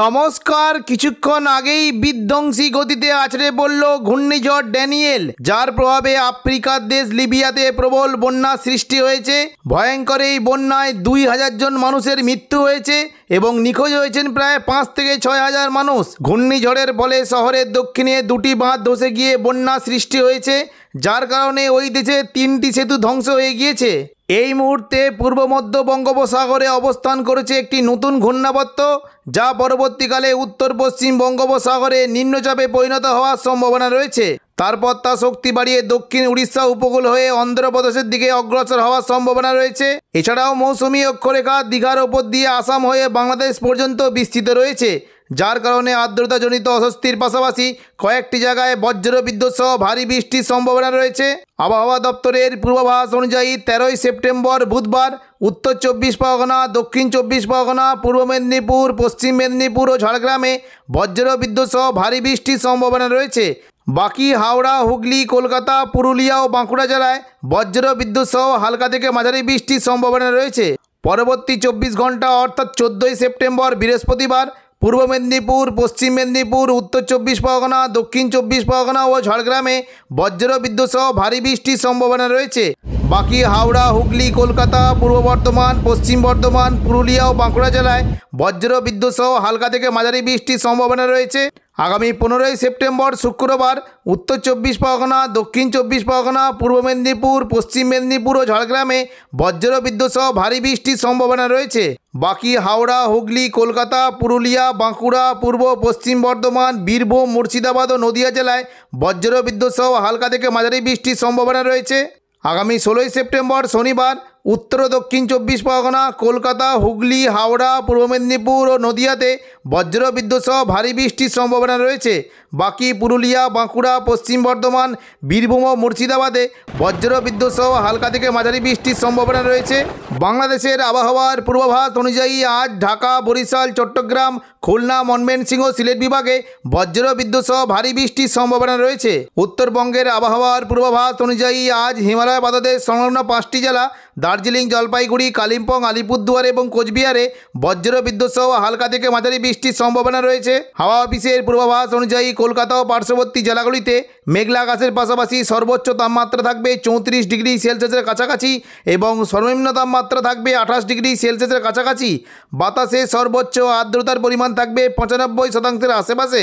নমস্কার কিছুক্ষণ আগেই বিধ্বংসী গতিতে আছড়ে পড়ল ঘূর্ণিঝড় ড্যানিয়েল যার প্রভাবে আফ্রিকার দেশ লিবিয়াতে প্রবল বন্যা সৃষ্টি হয়েছে ভয়ঙ্কর এই বন্যায় দুই হাজার জন মানুষের মৃত্যু হয়েছে এবং নিখোঁজ হয়েছেন প্রায় পাঁচ থেকে ছয় হাজার মানুষ ঘূর্ণিঝড়ের ফলে শহরের দক্ষিণে দুটি বাঁধ ধসে গিয়ে বন্যা সৃষ্টি হয়েছে যার কারণে ওই দেশে তিনটি সেতু ধ্বংস হয়ে গিয়েছে এই মুহূর্তে পূর্ব মধ্য বঙ্গোপসাগরে অবস্থান করেছে একটি নতুন ঘূর্ণাবর্ত যা পরবর্তীকালে উত্তর পশ্চিম বঙ্গোপসাগরে নিম্নচাপে পরিণত হওয়ার সম্ভাবনা রয়েছে তারপর তা শক্তি বাড়িয়ে দক্ষিণ উড়িষ্যা উপকূল হয়ে অন্ধ্রপ্রদেশের দিকে অগ্রসর হওয়ার সম্ভাবনা রয়েছে এছাড়াও মৌসুমি অক্ষরেখা দীঘার ওপর দিয়ে আসাম হয়ে বাংলাদেশ পর্যন্ত বিস্তৃত রয়েছে যার কারণে আর্দ্রতাজনিত অস্বস্তির পাশাপাশি কয়েকটি জায়গায় বজ্র বিদ্যুৎ সহ ভারী বৃষ্টির সম্ভাবনা রয়েছে আবহাওয়া দপ্তরের পূর্বাভাস অনুযায়ী তেরোই সেপ্টেম্বর বুধবার উত্তর চব্বিশ পরগনা দক্ষিণ চব্বিশ পরগনা পূর্ব মেদিনীপুর পশ্চিম মেদিনীপুর ও ঝাড়গ্রামে বজ্র বিদ্যুৎ সহ ভারী বৃষ্টির সম্ভাবনা রয়েছে বাকি হাওড়া হুগলি কলকাতা পুরুলিয়া ও বাঁকুড়া জেলায় বজ্র বিদ্যুৎ সহ হালকা থেকে মাঝারি বৃষ্টির সম্ভাবনা রয়েছে পরবর্তী চব্বিশ ঘন্টা অর্থাৎ চোদ্দোই সেপ্টেম্বর বৃহস্পতিবার পূর্ব মেদিনীপুর পশ্চিম মেদিনীপুর উত্তর চব্বিশ পরগনা দক্ষিণ চব্বিশ পরগনা ও ঝাড়গ্রামে বজ্র বিদ্যুৎ সহ ভারী বৃষ্টির সম্ভাবনা রয়েছে বাকি হাওড়া হুগলি কলকাতা পূর্ব বর্ধমান পশ্চিম বর্ধমান পুরুলিয়া ও বাঁকুড়া জেলায় বজ্র বিদ্যুৎ সহ হালকা থেকে মাঝারি বৃষ্টির সম্ভাবনা রয়েছে আগামী পনেরোই সেপ্টেম্বর শুক্রবার উত্তর চব্বিশ পরগনা দক্ষিণ চব্বিশ পরগনা পূর্ব মেদিনীপুর পশ্চিম মেদিনীপুর ও ঝাড়গ্রামে বজ্র বিদ্যুৎ সহ ভারী বৃষ্টির সম্ভাবনা রয়েছে বাকি হাওড়া হুগলি কলকাতা পুরুলিয়া বাঁকুড়া পূর্ব পশ্চিম বর্ধমান বীরভূম মুর্শিদাবাদ ও নদিয়া জেলায় বজ্র বিদ্যুৎ সহ হালকা থেকে মাঝারি বৃষ্টির সম্ভাবনা রয়েছে আগামী ষোলোই সেপ্টেম্বর শনিবার উত্তর দক্ষিণ চব্বিশ পরগনা কলকাতা হুগলি হাওড়া পূর্ব মেদিনীপুর ও নদিয়াতে বজ্রবিদ্যুৎ সহ ভারী বৃষ্টির সম্ভাবনা রয়েছে বাকি পুরুলিয়া বাঁকুড়া পশ্চিম বর্ধমান বীরভূম ও মুর্শিদাবাদে বজ্রবিদ্যুৎ সহ হালকা থেকে মাঝারি বৃষ্টির সম্ভাবনা রয়েছে বাংলাদেশের আবহাওয়ার পূর্বাভাস অনুযায়ী আজ ঢাকা বরিশাল চট্টগ্রাম খুলনা মনমেনসিংহ সিলেট বিভাগে বজ্রবিদ্যুৎ সহ ভারী বৃষ্টির সম্ভাবনা রয়েছে উত্তরবঙ্গের আবহাওয়ার পূর্বাভাস অনুযায়ী আজ হিমালয় পাদদের সংলগ্ন পাঁচটি জেলা দার্জিলিং জলপাইগুড়ি কালিম্পং আলিপুরদুয়ার এবং কোচবিহারে বজ্র বিদ্যুৎ সহ হালকা থেকে মাঝারি বৃষ্টির সম্ভাবনা রয়েছে হাওয়া অফিসের পূর্বাভাস অনুযায়ী কলকাতা ও পার্শ্ববর্তী জেলাগুলিতে মেঘলা আকাশের পাশাপাশি সর্বোচ্চ তাপমাত্রা থাকবে চৌত্রিশ ডিগ্রি সেলসিয়াসের কাছাকাছি এবং সর্বনিম্ন তাপমাত্রা থাকবে আঠাশ ডিগ্রি সেলসিয়াসের কাছাকাছি বাতাসে সর্বোচ্চ আর্দ্রতার পরিমাণ থাকবে পঁচানব্বই শতাংশের আশেপাশে